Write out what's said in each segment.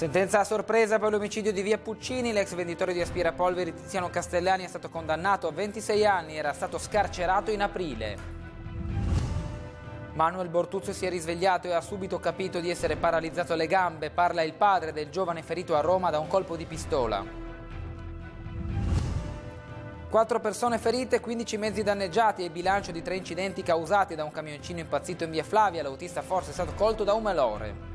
Sentenza a sorpresa per l'omicidio di via Puccini, l'ex venditore di aspirapolveri Tiziano Castellani è stato condannato a 26 anni, era stato scarcerato in aprile. Manuel Bortuzzo si è risvegliato e ha subito capito di essere paralizzato alle gambe, parla il padre del giovane ferito a Roma da un colpo di pistola. Quattro persone ferite, 15 mezzi danneggiati e il bilancio di tre incidenti causati da un camioncino impazzito in via Flavia, l'autista forse è stato colto da un malore.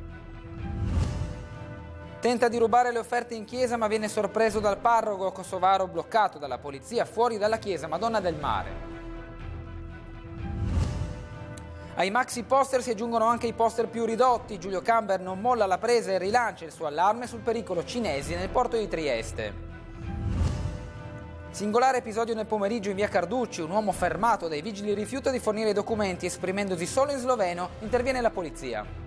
Tenta di rubare le offerte in chiesa ma viene sorpreso dal parroco kosovaro bloccato dalla polizia fuori dalla chiesa Madonna del Mare. Ai maxi poster si aggiungono anche i poster più ridotti. Giulio Camber non molla la presa e rilancia il suo allarme sul pericolo cinesi nel porto di Trieste. Singolare episodio nel pomeriggio in via Carducci, un uomo fermato dai vigili rifiuta di fornire i documenti esprimendosi solo in sloveno, interviene la polizia.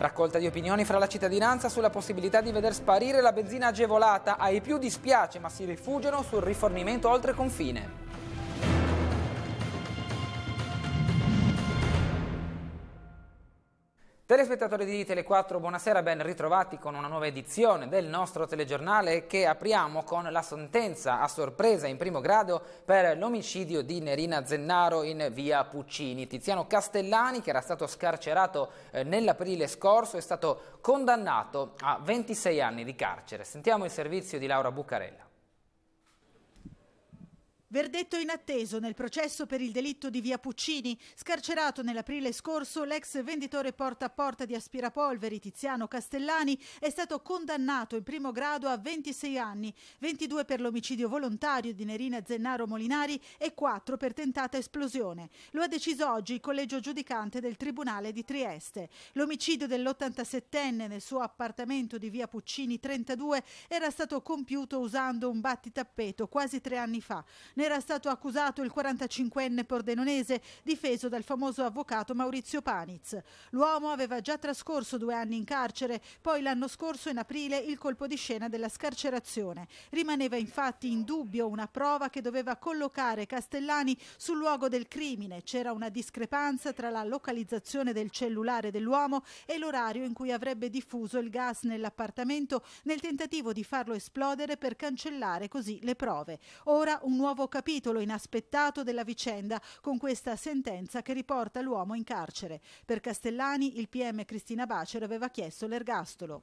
Raccolta di opinioni fra la cittadinanza sulla possibilità di veder sparire la benzina agevolata. Ai più dispiace, ma si rifugiano sul rifornimento oltre confine. Telespettatori di Tele4, buonasera, ben ritrovati con una nuova edizione del nostro telegiornale che apriamo con la sentenza a sorpresa in primo grado per l'omicidio di Nerina Zennaro in via Puccini. Tiziano Castellani, che era stato scarcerato eh, nell'aprile scorso, è stato condannato a 26 anni di carcere. Sentiamo il servizio di Laura Bucarella. Verdetto inatteso nel processo per il delitto di Via Puccini, scarcerato nell'aprile scorso, l'ex venditore porta a porta di aspirapolveri Tiziano Castellani è stato condannato in primo grado a 26 anni, 22 per l'omicidio volontario di Nerina Zennaro Molinari e 4 per tentata esplosione. Lo ha deciso oggi il collegio giudicante del Tribunale di Trieste. L'omicidio dell'87enne nel suo appartamento di Via Puccini 32 era stato compiuto usando un battitappeto quasi tre anni fa. Ne era stato accusato il 45enne pordenonese, difeso dal famoso avvocato Maurizio Paniz. L'uomo aveva già trascorso due anni in carcere, poi l'anno scorso in aprile il colpo di scena della scarcerazione. Rimaneva infatti in dubbio una prova che doveva collocare Castellani sul luogo del crimine. C'era una discrepanza tra la localizzazione del cellulare dell'uomo e l'orario in cui avrebbe diffuso il gas nell'appartamento nel tentativo di farlo esplodere per cancellare così le prove. Ora un nuovo capitolo inaspettato della vicenda con questa sentenza che riporta l'uomo in carcere. Per Castellani il PM Cristina Bacero aveva chiesto l'ergastolo.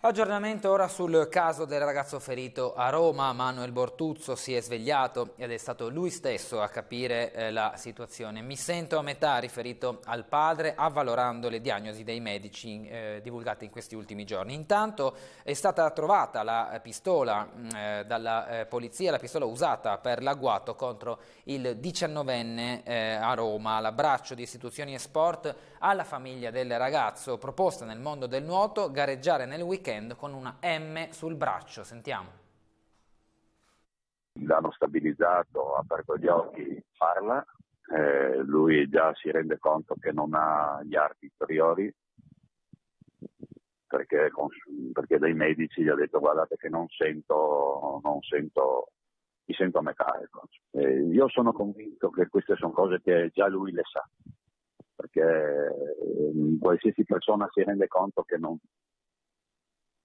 Aggiornamento ora sul caso del ragazzo ferito a Roma, Manuel Bortuzzo si è svegliato ed è stato lui stesso a capire eh, la situazione. Mi sento a metà riferito al padre, avvalorando le diagnosi dei medici eh, divulgate in questi ultimi giorni. Intanto è stata trovata la pistola mm, eh, dalla eh, polizia, la pistola usata per l'agguato contro il 19enne eh, a Roma. L'abbraccio di istituzioni e sport alla famiglia del ragazzo, proposta nel mondo del nuoto, gareggiare nel weekend weekend con una M sul braccio. Sentiamo. L'hanno stabilizzato, ha aperto gli occhi, parla, eh, lui già si rende conto che non ha gli arti inferiori perché, perché, dai medici gli ha detto guardate che non sento, non sento mi sento meccanico. Eh, io sono convinto che queste sono cose che già lui le sa, perché eh, qualsiasi persona si rende conto che non,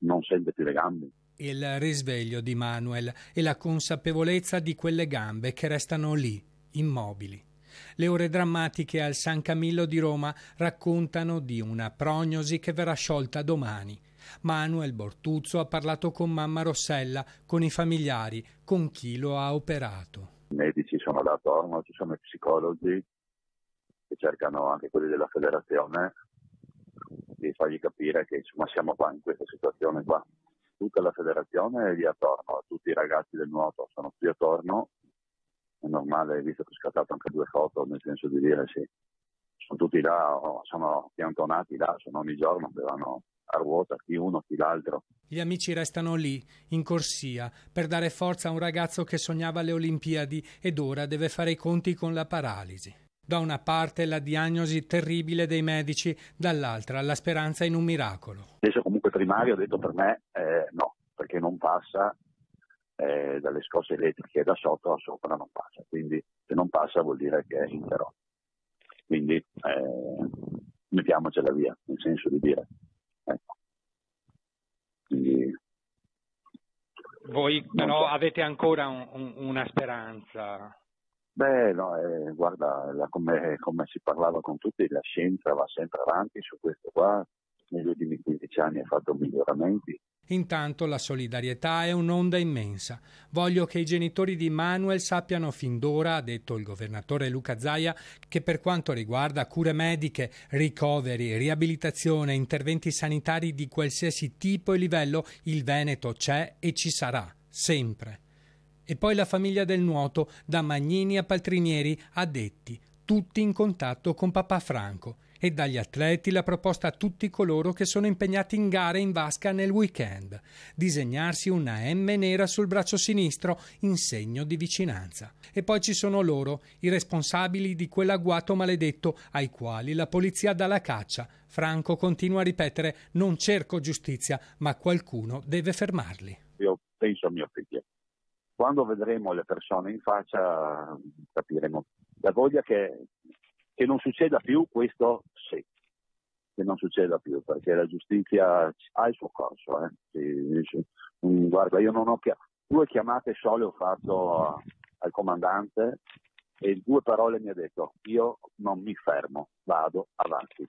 non sente più le gambe. Il risveglio di Manuel e la consapevolezza di quelle gambe che restano lì, immobili. Le ore drammatiche al San Camillo di Roma raccontano di una prognosi che verrà sciolta domani. Manuel Bortuzzo ha parlato con mamma Rossella, con i familiari, con chi lo ha operato. I medici sono da attorno, ci sono i psicologi che cercano anche quelli della federazione di fargli capire che insomma siamo qua in questa situazione qua. Tutta la federazione è lì attorno, tutti i ragazzi del nuoto sono qui attorno, è normale, visto che ho scattato anche due foto, nel senso di dire sì, sono tutti là, sono piantonati là, sono ogni giorno, vanno a ruota, chi uno, chi l'altro. Gli amici restano lì, in corsia, per dare forza a un ragazzo che sognava le Olimpiadi ed ora deve fare i conti con la paralisi. Da una parte la diagnosi terribile dei medici, dall'altra la speranza in un miracolo. Adesso comunque primario ha detto per me eh, no, perché non passa eh, dalle scosse elettriche da sotto a sopra non passa, quindi se non passa vuol dire che è interrotto. Quindi eh, mettiamocela via, nel senso di dire. Ecco. Quindi, Voi però so. avete ancora un, un, una speranza. Beh, no, eh, guarda, la, come, come, si parlava con tutti, la scienza va sempre avanti su questo qua, negli ultimi 15 anni ha fatto miglioramenti. Intanto la solidarietà è un'onda immensa. Voglio che i genitori di Manuel sappiano fin d'ora, ha detto il governatore Luca Zaia, che per quanto riguarda cure mediche, ricoveri, riabilitazione, interventi sanitari di qualsiasi tipo e livello, il Veneto c'è e ci sarà, sempre. E poi la famiglia del nuoto, da Magnini a Paltrinieri, addetti, tutti in contatto con papà Franco, e dagli atleti la proposta a tutti coloro che sono impegnati in gare in vasca nel weekend, disegnarsi una M nera sul braccio sinistro in segno di vicinanza. E poi ci sono loro, i responsabili di quell'agguato maledetto ai quali la polizia dà la caccia. Franco continua a ripetere non cerco giustizia, ma qualcuno deve fermarli. Io penso a mia figlia quando vedremo le persone in faccia capiremo. La voglia che, che non succeda più, questo sì, che non succeda più, perché la giustizia ha il suo corso. Eh. Mm, guarda, io non ho chiamato, due chiamate sole ho fatto al comandante e in due parole mi ha detto io non mi fermo, vado avanti.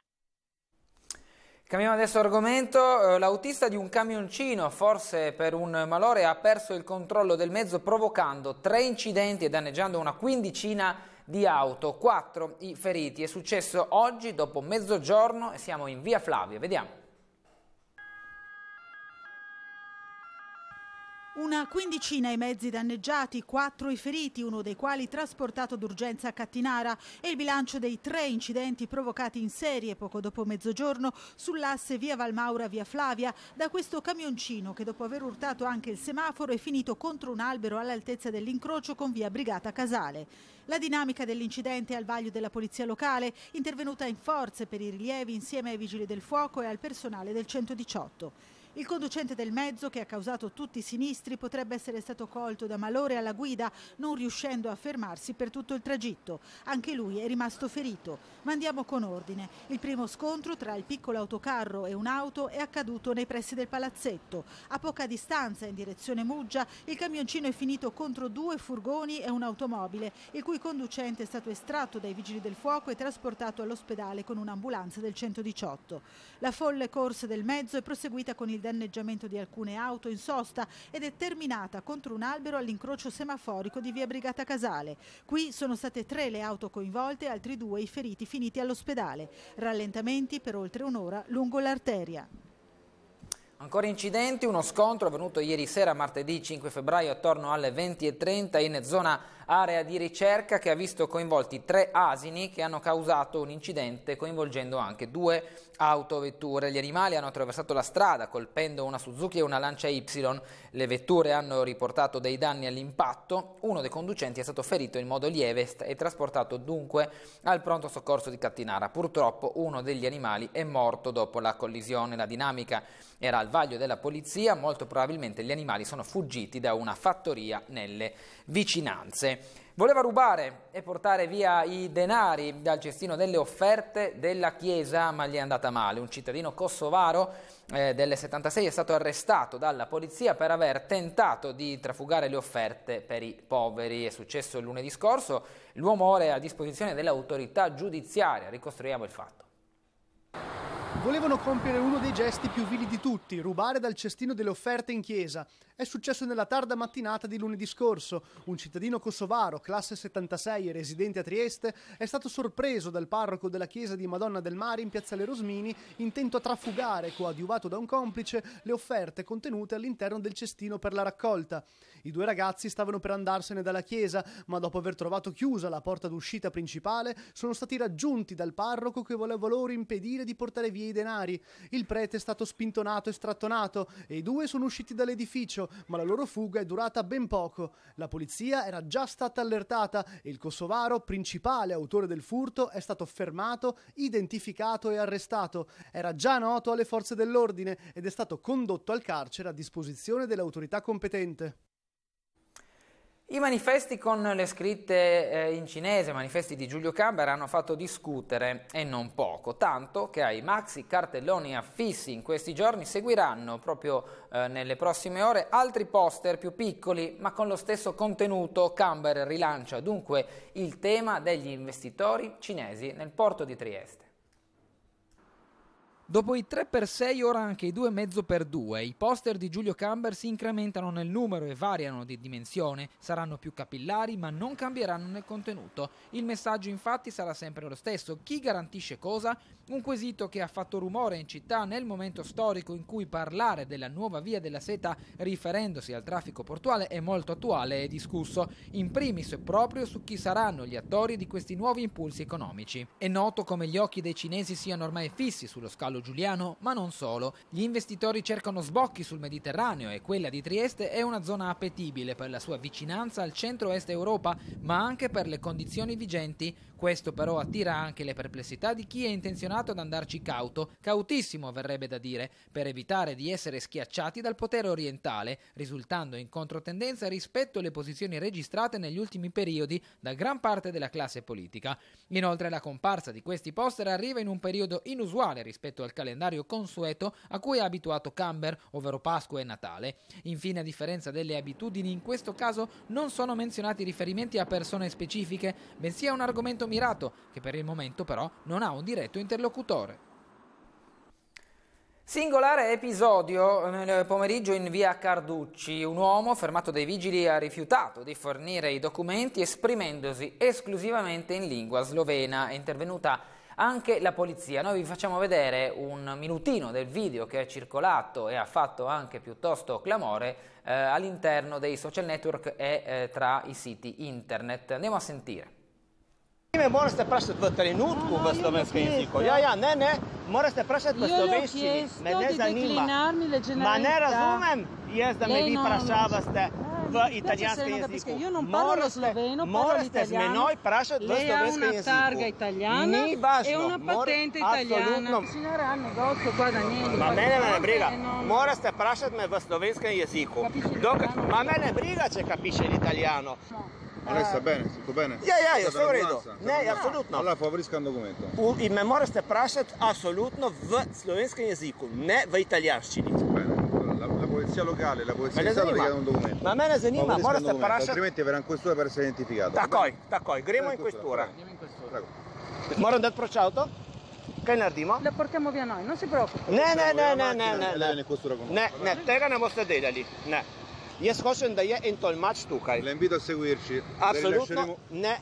Cambiamo adesso argomento, eh, l'autista di un camioncino, forse per un malore, ha perso il controllo del mezzo provocando tre incidenti e danneggiando una quindicina di auto, quattro i feriti. È successo oggi dopo mezzogiorno e siamo in via Flavia, vediamo. Una quindicina i mezzi danneggiati, quattro i feriti, uno dei quali trasportato d'urgenza a Cattinara e il bilancio dei tre incidenti provocati in serie poco dopo mezzogiorno sull'asse via Valmaura-via Flavia da questo camioncino che dopo aver urtato anche il semaforo è finito contro un albero all'altezza dell'incrocio con via Brigata Casale. La dinamica dell'incidente è al vaglio della polizia locale, intervenuta in forze per i rilievi insieme ai vigili del fuoco e al personale del 118. Il conducente del mezzo, che ha causato tutti i sinistri, potrebbe essere stato colto da malore alla guida, non riuscendo a fermarsi per tutto il tragitto. Anche lui è rimasto ferito. Ma andiamo con ordine. Il primo scontro tra il piccolo autocarro e un'auto è accaduto nei pressi del palazzetto. A poca distanza, in direzione Muggia, il camioncino è finito contro due furgoni e un'automobile, il cui conducente è stato estratto dai vigili del fuoco e trasportato all'ospedale con un'ambulanza del 118. La folle corsa del mezzo è proseguita con il danneggiamento di alcune auto in sosta ed è terminata contro un albero all'incrocio semaforico di via Brigata Casale. Qui sono state tre le auto coinvolte e altri due i feriti finiti all'ospedale. Rallentamenti per oltre un'ora lungo l'arteria. Ancora incidenti, uno scontro avvenuto ieri sera martedì 5 febbraio attorno alle 20.30 in zona area di ricerca che ha visto coinvolti tre asini che hanno causato un incidente coinvolgendo anche due autovetture. Gli animali hanno attraversato la strada colpendo una Suzuki e una Lancia Y. Le vetture hanno riportato dei danni all'impatto. Uno dei conducenti è stato ferito in modo lieve e trasportato dunque al pronto soccorso di Cattinara. Purtroppo uno degli animali è morto dopo la collisione. La dinamica era al vaglio della polizia. Molto probabilmente gli animali sono fuggiti da una fattoria nelle vicinanze. Voleva rubare e portare via i denari dal cestino delle offerte della chiesa, ma gli è andata male. Un cittadino kosovaro eh, del 76 è stato arrestato dalla polizia per aver tentato di trafugare le offerte per i poveri. È successo lunedì scorso. L'uomo ora è a disposizione dell'autorità giudiziaria. Ricostruiamo il fatto. Volevano compiere uno dei gesti più vili di tutti, rubare dal cestino delle offerte in chiesa. È successo nella tarda mattinata di lunedì scorso. Un cittadino kosovaro, classe 76 e residente a Trieste, è stato sorpreso dal parroco della chiesa di Madonna del Mare in piazzale Rosmini, intento a trafugare, coadiuvato da un complice, le offerte contenute all'interno del cestino per la raccolta. I due ragazzi stavano per andarsene dalla chiesa, ma dopo aver trovato chiusa la porta d'uscita principale, sono stati raggiunti dal parroco che voleva loro impedire di portare via i dei denari. Il prete è stato spintonato e strattonato e i due sono usciti dall'edificio, ma la loro fuga è durata ben poco. La polizia era già stata allertata e il kosovaro, principale autore del furto, è stato fermato, identificato e arrestato. Era già noto alle forze dell'ordine ed è stato condotto al carcere a disposizione dell'autorità competente. I manifesti con le scritte eh, in cinese, manifesti di Giulio Camber, hanno fatto discutere e non poco, tanto che ai maxi cartelloni affissi in questi giorni seguiranno proprio eh, nelle prossime ore altri poster più piccoli ma con lo stesso contenuto. Camber rilancia dunque il tema degli investitori cinesi nel porto di Trieste. Dopo i 3x6 ora anche i 2,5x2, i poster di Giulio Camber si incrementano nel numero e variano di dimensione, saranno più capillari ma non cambieranno nel contenuto. Il messaggio infatti sarà sempre lo stesso, chi garantisce cosa? Un quesito che ha fatto rumore in città nel momento storico in cui parlare della nuova via della seta riferendosi al traffico portuale è molto attuale e discusso, in primis proprio su chi saranno gli attori di questi nuovi impulsi economici. È noto come gli occhi dei cinesi siano ormai fissi sullo scalo giuliano, ma non solo. Gli investitori cercano sbocchi sul Mediterraneo e quella di Trieste è una zona appetibile per la sua vicinanza al centro-est Europa, ma anche per le condizioni vigenti. Questo però attira anche le perplessità di chi è intenzionato ad andarci cauto, cautissimo verrebbe da dire, per evitare di essere schiacciati dal potere orientale, risultando in controtendenza rispetto alle posizioni registrate negli ultimi periodi da gran parte della classe politica. Inoltre la comparsa di questi poster arriva in un periodo inusuale rispetto al calendario consueto a cui è abituato Camber, ovvero Pasqua e Natale. Infine, a differenza delle abitudini, in questo caso non sono menzionati riferimenti a persone specifiche, bensì a un argomento Mirato, che per il momento però non ha un diretto interlocutore. Singolare episodio nel pomeriggio in via Carducci. Un uomo fermato dai vigili ha rifiutato di fornire i documenti esprimendosi esclusivamente in lingua slovena. È intervenuta anche la polizia. Noi vi facciamo vedere un minutino del video che è circolato e ha fatto anche piuttosto clamore eh, all'interno dei social network e eh, tra i siti internet. Andiamo a sentire. Ime morate vprašati v trenutku Aha, v slovenskem jeziku. Ja, ja, ne, ne, morate vprašati v slovenščini. Me ne zanima. Ma ne razumem, jaz da me vi vprašavate v italijanskem jeziku. No, morate z menoj vprašati v slovenskem jeziku. Je ona targa italijana, ni važno. Je ona patente italijana. Ma mene me ne briga. No. Morate vprašati me v slovenskem jeziku. Ma mene briga, če ka piše italijano. No. Ma sta bene? Tutto bene? Ja, ja, jaz sem v redu. Ne, absolutno. Allah, favoriskan dokumentom. V, in me morate vprašati absolutno v slovenskem jeziku, ne v italijanščini. La, la polizia locale, la polizia di Stato richiede un documento. Ma me ne zanima, morate vprašati. Altrimenti verrà in questura per essere identificato. Takoj, takoj, gremo in questura. Andiamo in questura. Moram dati proč avto? Kaj naredimo? Le portiamo via noi, non si preoccupi. Ne, ne, ne, ne, ne, ne. Ne, ne, tega ne boste delali. Ne. Jaz hočem, da je en tolmač tukaj. Le mi, da se uirši. Absolutno ne.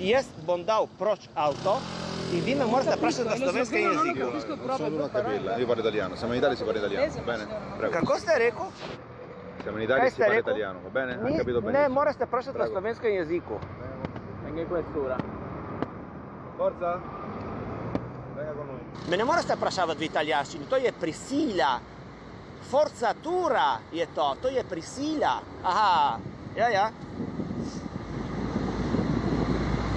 Jaz bom dal proč avto in vi me morate vprašati, da ste vi ste jezik. Kako ste rekel? Sem in Italijan, sem italijan, va bene? Ni, capito bene? Ne, mora ste vprašati na slovenskem jeziku. Nekaj kultura. Forza? Venga con noi. Me ne morate vprašati v italijanščini, to je prisila forzatura je to, to je prisila. Aha, ja, ja.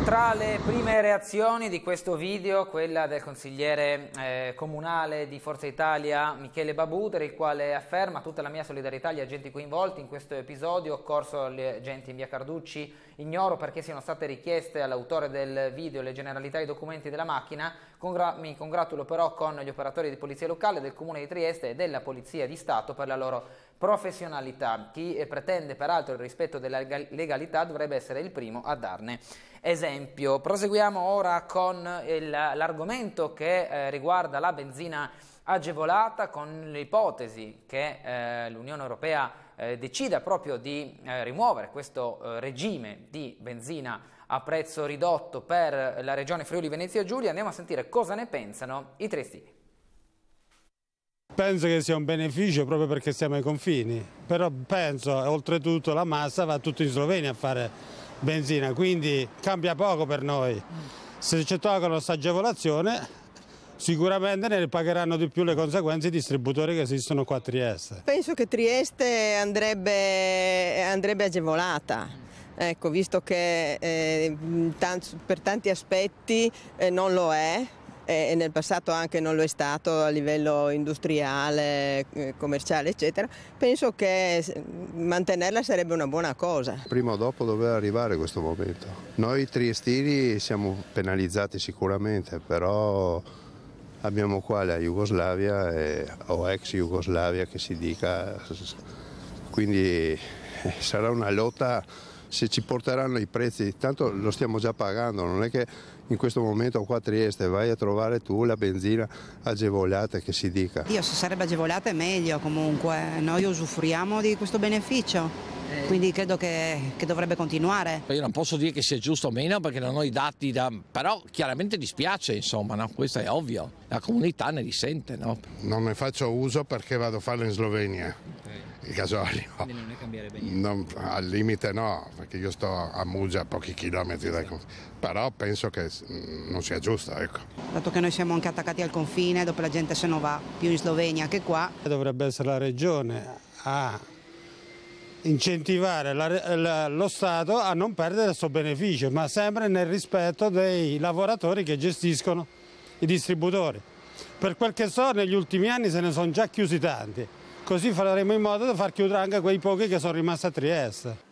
Tra le prime reazioni di questo video, quella del consigliere eh, comunale di Forza Italia Michele Babuder, il quale afferma tutta la mia solidarietà agli agenti coinvolti in questo episodio, occorso agli agenti in via Carducci, ignoro perché siano state richieste all'autore del video le generalità e i documenti della macchina, Congra mi congratulo però con gli operatori di polizia locale del comune di Trieste e della Polizia di Stato per la loro professionalità. Chi pretende peraltro il rispetto della legalità dovrebbe essere il primo a darne esempio. Proseguiamo ora con l'argomento che eh, riguarda la benzina agevolata con l'ipotesi che eh, l'Unione Europea eh, decida proprio di eh, rimuovere questo eh, regime di benzina a prezzo ridotto per la regione Friuli Venezia Giulia. Andiamo a sentire cosa ne pensano i tristi. Penso che sia un beneficio proprio perché siamo ai confini, però penso oltretutto la massa va tutto in Slovenia a fare benzina, quindi cambia poco per noi. Se ci tolgono questa agevolazione sicuramente ne pagheranno di più le conseguenze i distributori che esistono qua a Trieste. Penso che Trieste andrebbe, andrebbe agevolata. Ecco, visto che eh, per tanti aspetti eh, non lo è, e nel passato anche non lo è stato a livello industriale, eh, commerciale, eccetera, penso che mantenerla sarebbe una buona cosa. Prima o dopo doveva arrivare questo momento. Noi triestini siamo penalizzati sicuramente, però abbiamo qua la Jugoslavia e, o ex Jugoslavia che si dica, quindi eh, sarà una lotta se ci porteranno i prezzi, tanto lo stiamo già pagando, non è che in questo momento qua a Trieste vai a trovare tu la benzina agevolata che si dica. Io se sarebbe agevolata è meglio comunque, noi usufruiamo di questo beneficio quindi credo che, che, dovrebbe continuare. Io non posso dire che sia giusto o meno perché non ho i dati, da... però chiaramente dispiace insomma, no? questo è ovvio, la comunità ne risente. No? Non ne faccio uso perché vado a farlo in Slovenia. Okay. Il gasolio. non ne cambierebbe niente. Non, al limite no, perché io sto a Muggia a pochi chilometri dai confini. Però penso che mm, non sia giusto, ecco. Dato che noi siamo anche attaccati al confine, dopo la gente se non va più in Slovenia che qua. Dovrebbe essere la regione a ah incentivare la, la, lo Stato a non perdere il suo beneficio, ma sempre nel rispetto dei lavoratori che gestiscono i distributori. Per quel che so, negli ultimi anni se ne sono già chiusi tanti, così faremo in modo da far chiudere anche quei pochi che sono rimasti a Trieste.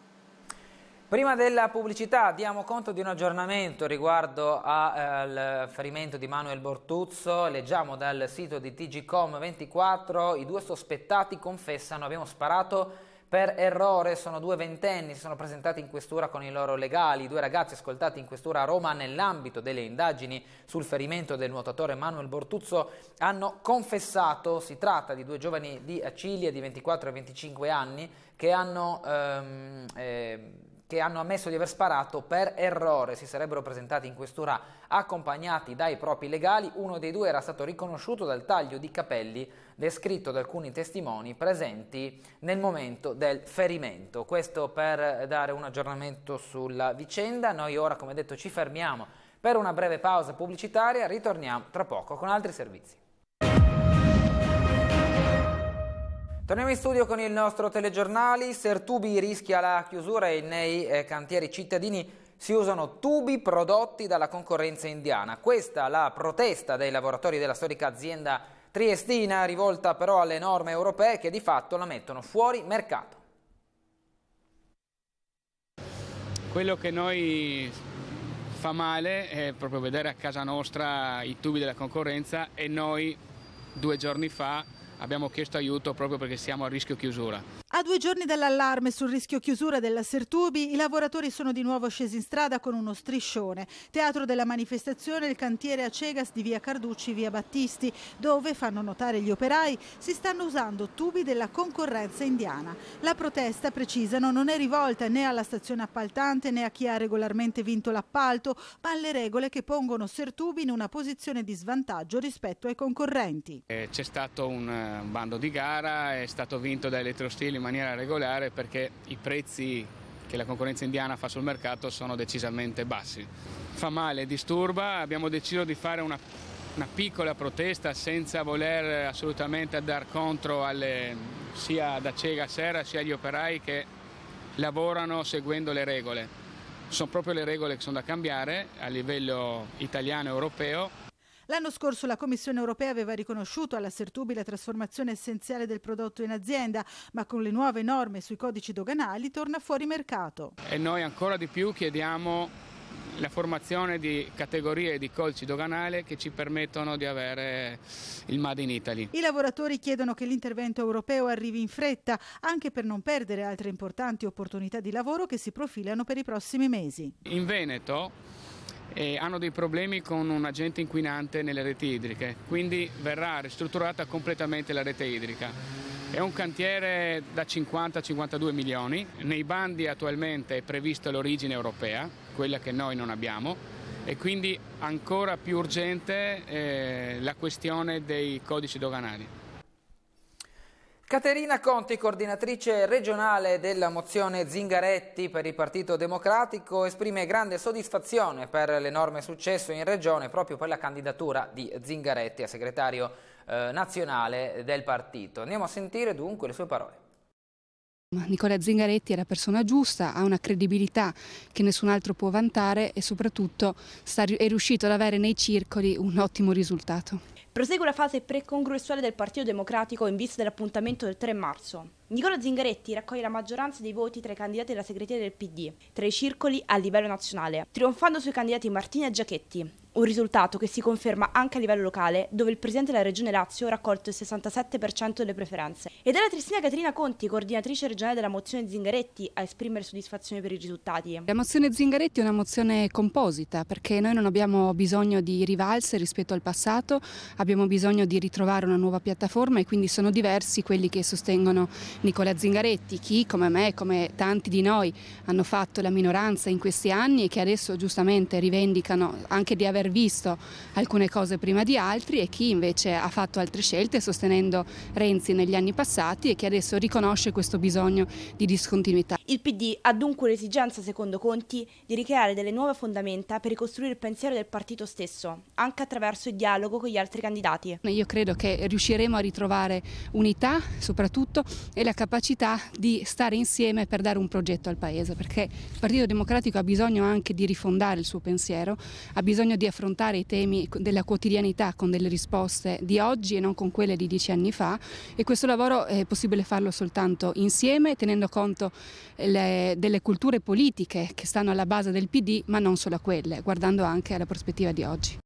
Prima della pubblicità diamo conto di un aggiornamento riguardo eh, al ferimento di Manuel Bortuzzo, leggiamo dal sito di TGcom24, i due sospettati confessano abbiamo sparato per errore sono due ventenni, si sono presentati in questura con i loro legali, I due ragazzi ascoltati in questura a Roma nell'ambito delle indagini sul ferimento del nuotatore Manuel Bortuzzo hanno confessato, si tratta di due giovani di Acilia di 24 e 25 anni che hanno... Ehm, eh, che hanno ammesso di aver sparato per errore. Si sarebbero presentati in questura accompagnati dai propri legali. Uno dei due era stato riconosciuto dal taglio di capelli descritto da alcuni testimoni presenti nel momento del ferimento. Questo per dare un aggiornamento sulla vicenda. Noi ora, come detto, ci fermiamo per una breve pausa pubblicitaria. Ritorniamo tra poco con altri servizi. Torniamo in studio con il nostro telegiornale. Sertubi rischia la chiusura e nei eh, cantieri cittadini si usano tubi prodotti dalla concorrenza indiana. Questa è la protesta dei lavoratori della storica azienda triestina, rivolta però alle norme europee che di fatto la mettono fuori mercato. Quello che noi fa male è proprio vedere a casa nostra i tubi della concorrenza e noi due giorni fa abbiamo chiesto aiuto proprio perché siamo a rischio chiusura. A due giorni dall'allarme sul rischio chiusura della Sertubi, i lavoratori sono di nuovo scesi in strada con uno striscione. Teatro della manifestazione il cantiere a Cegas di via Carducci, via Battisti, dove, fanno notare gli operai, si stanno usando tubi della concorrenza indiana. La protesta, precisano, non è rivolta né alla stazione appaltante né a chi ha regolarmente vinto l'appalto, ma alle regole che pongono Sertubi in una posizione di svantaggio rispetto ai concorrenti. Eh, C'è stato un bando di gara, è stato vinto da Elettrostil in maniera regolare perché i prezzi che la concorrenza indiana fa sul mercato sono decisamente bassi. Fa male, disturba, abbiamo deciso di fare una, una piccola protesta senza voler assolutamente dar contro alle, sia da Cega Serra sia agli operai che lavorano seguendo le regole. Sono proprio le regole che sono da cambiare a livello italiano e europeo L'anno scorso la Commissione europea aveva riconosciuto alla Sertubi la trasformazione essenziale del prodotto in azienda, ma con le nuove norme sui codici doganali torna fuori mercato. E noi ancora di più chiediamo la formazione di categorie di codici doganale che ci permettono di avere il Made in Italy. I lavoratori chiedono che l'intervento europeo arrivi in fretta, anche per non perdere altre importanti opportunità di lavoro che si profilano per i prossimi mesi. In Veneto e hanno dei problemi con un agente inquinante nelle reti idriche, quindi verrà ristrutturata completamente la rete idrica. È un cantiere da 50-52 milioni, nei bandi attualmente è prevista l'origine europea, quella che noi non abbiamo, e quindi ancora più urgente eh, la questione dei codici doganali. Caterina Conti, coordinatrice regionale della mozione Zingaretti per il Partito Democratico, esprime grande soddisfazione per l'enorme successo in regione proprio per la candidatura di Zingaretti a segretario eh, nazionale del partito. Andiamo a sentire dunque le sue parole. Nicola Zingaretti è la persona giusta, ha una credibilità che nessun altro può vantare e soprattutto è riuscito ad avere nei circoli un ottimo risultato. Prosegue la fase pre precongressuale del Partito Democratico in vista dell'appuntamento del 3 marzo. Nicola Zingaretti raccoglie la maggioranza dei voti tra i candidati della segreteria del PD, tra i circoli a livello nazionale, trionfando sui candidati Martini e Giachetti, un risultato che si conferma anche a livello locale, dove il presidente della Regione Lazio ha raccolto il 67% delle preferenze. Ed è la Tristina Caterina Conti, coordinatrice regionale della mozione Zingaretti, a esprimere soddisfazione per i risultati. La mozione Zingaretti è una mozione composita, perché noi non abbiamo bisogno di rivalse rispetto al passato, abbiamo bisogno di ritrovare una nuova piattaforma e quindi sono diversi quelli che sostengono Nicola Zingaretti, chi come me, come tanti di noi, hanno fatto la minoranza in questi anni e che adesso giustamente rivendicano anche di aver aver visto alcune cose prima di altri e chi invece ha fatto altre scelte sostenendo Renzi negli anni passati e che adesso riconosce questo bisogno di discontinuità. Il PD ha dunque l'esigenza, secondo Conti, di ricreare delle nuove fondamenta per ricostruire il pensiero del partito stesso, anche attraverso il dialogo con gli altri candidati. Io credo che riusciremo a ritrovare unità soprattutto e la capacità di stare insieme per dare un progetto al Paese, perché il Partito Democratico ha bisogno anche di rifondare il suo pensiero, ha bisogno di affrontare affrontare i temi della quotidianità con delle risposte di oggi e non con quelle di dieci anni fa e questo lavoro è possibile farlo soltanto insieme tenendo conto eh, le, delle culture politiche che stanno alla base del PD ma non solo a quelle, guardando anche alla prospettiva di oggi.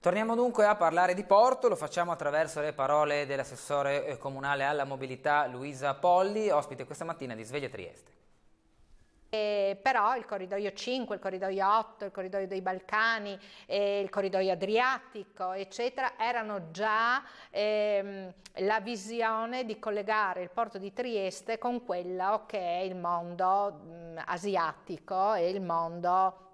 Torniamo dunque a parlare di porto, lo facciamo attraverso le parole dell'assessore eh, comunale alla mobilità Luisa Polli, ospite questa mattina di Sveglia Trieste. E però il corridoio 5, il corridoio 8, il corridoio dei Balcani, eh, il corridoio Adriatico, eccetera, erano già ehm, la visione di collegare il porto di Trieste con quello che è il mondo mh, mm, asiatico e il mondo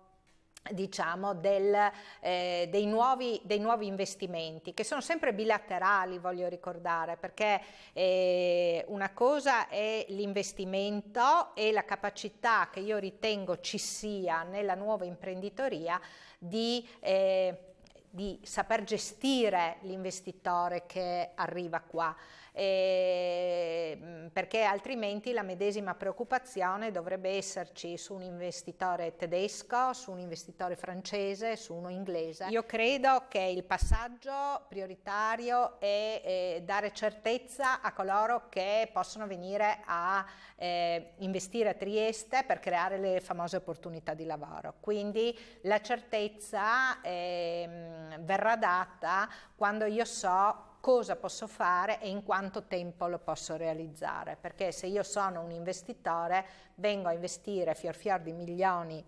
diciamo, del, eh, dei, nuovi, dei, nuovi, investimenti, che sono sempre bilaterali, voglio ricordare, perché eh, una cosa è l'investimento e la capacità che io ritengo ci sia nella nuova imprenditoria di... Eh, di saper gestire l'investitore che arriva qua eh, perché altrimenti la medesima preoccupazione dovrebbe esserci su un investitore tedesco, su un investitore francese, su uno inglese. Io credo che il passaggio prioritario è eh, dare certezza a coloro che possono venire a eh, investire a Trieste per creare le famose opportunità di lavoro. Quindi la certezza ehm, verrà data quando io so cosa posso fare e in quanto tempo lo posso realizzare, perché se io sono un investitore vengo a investire fior fior di milioni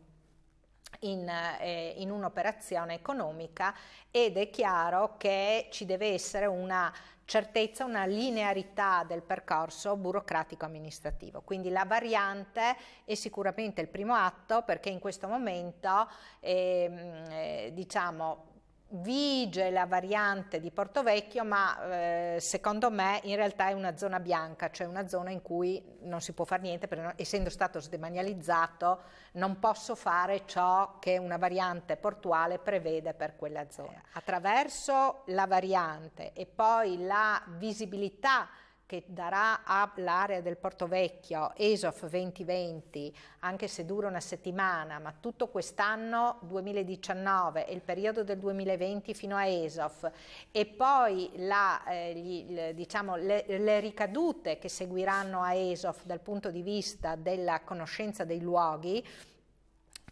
in, eh, in un'operazione economica ed è chiaro che ci deve essere una certezza, una linearità del percorso burocratico-amministrativo. Quindi la variante è sicuramente il primo atto perché in questo momento ehm, eh, diciamo vige la variante di Porto Vecchio, ma eh, secondo me in realtà è una zona bianca, cioè una zona in cui non si può fare niente, perché non, essendo stato sdemanializzato non posso fare ciò che una variante portuale prevede per quella zona. Eh. Attraverso la variante e poi la visibilità che darà all'area del Porto Vecchio ESOF 2020, anche se dura una settimana, ma tutto quest'anno 2019 e il periodo del 2020 fino a ESOF e poi la, eh, gli, diciamo, le, le ricadute che seguiranno a ESOF dal punto di vista della conoscenza dei luoghi,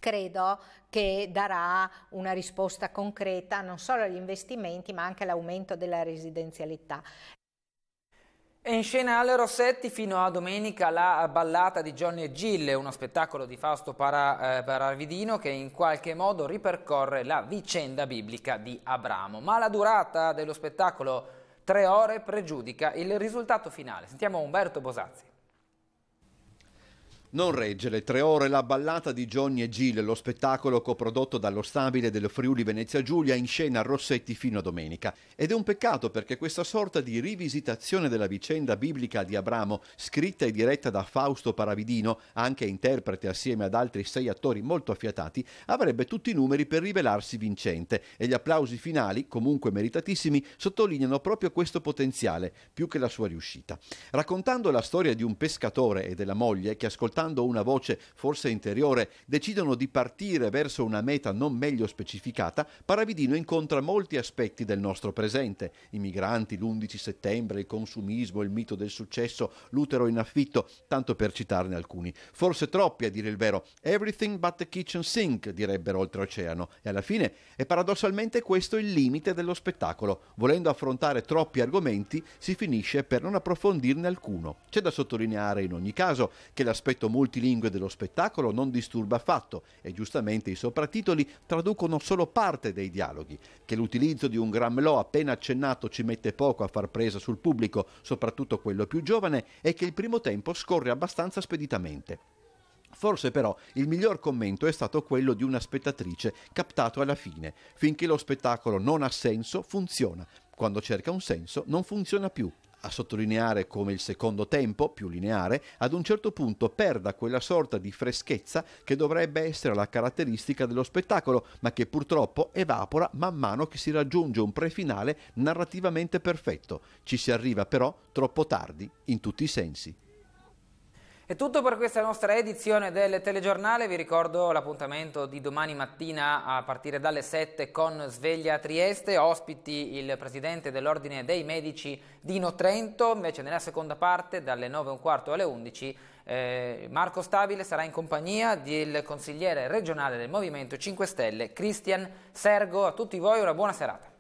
credo che darà una risposta concreta non solo agli investimenti ma anche all'aumento della residenzialità. E in scena alle Rossetti fino a domenica la ballata di Johnny e Gille, uno spettacolo di Fausto Para, eh, Paravidino che in qualche modo ripercorre la vicenda biblica di Abramo. Ma la durata dello spettacolo, tre ore, pregiudica il risultato finale. Sentiamo Umberto Bosazzi. Non regge le tre ore la ballata di Johnny e Gil, lo spettacolo coprodotto dallo stabile del Friuli Venezia Giulia in scena a Rossetti fino a domenica. Ed è un peccato perché questa sorta di rivisitazione della vicenda biblica di Abramo, scritta e diretta da Fausto Paravidino, anche interprete assieme ad altri sei attori molto affiatati, avrebbe tutti i numeri per rivelarsi vincente e gli applausi finali, comunque meritatissimi, sottolineano proprio questo potenziale, più che la sua riuscita. Raccontando la storia di un pescatore e della moglie che ascoltava ascoltando una voce forse interiore, decidono di partire verso una meta non meglio specificata, Paravidino incontra molti aspetti del nostro presente. I migranti, l'11 settembre, il consumismo, il mito del successo, l'utero in affitto, tanto per citarne alcuni. Forse troppi, a dire il vero. Everything but the kitchen sink, direbbero oltreoceano. E alla fine è paradossalmente questo il limite dello spettacolo. Volendo affrontare troppi argomenti, si finisce per non approfondirne alcuno. C'è da sottolineare in ogni caso che l'aspetto multilingue dello spettacolo non disturba affatto e giustamente i sopratitoli traducono solo parte dei dialoghi, che l'utilizzo di un grammelò appena accennato ci mette poco a far presa sul pubblico, soprattutto quello più giovane, e che il primo tempo scorre abbastanza speditamente. Forse però il miglior commento è stato quello di una spettatrice captato alla fine. Finché lo spettacolo non ha senso, funziona. Quando cerca un senso, non funziona più a sottolineare come il secondo tempo, più lineare, ad un certo punto perda quella sorta di freschezza che dovrebbe essere la caratteristica dello spettacolo, ma che purtroppo evapora man mano che si raggiunge un prefinale narrativamente perfetto. Ci si arriva però troppo tardi, in tutti i sensi. È tutto per questa nostra edizione del telegiornale, vi ricordo l'appuntamento di domani mattina a partire dalle 7 con Sveglia Trieste, ospiti il presidente dell'Ordine dei Medici Dino Trento, invece nella seconda parte dalle 9.15 alle 11 eh, Marco Stabile sarà in compagnia del consigliere regionale del Movimento 5 Stelle Cristian Sergo, a tutti voi una buona serata.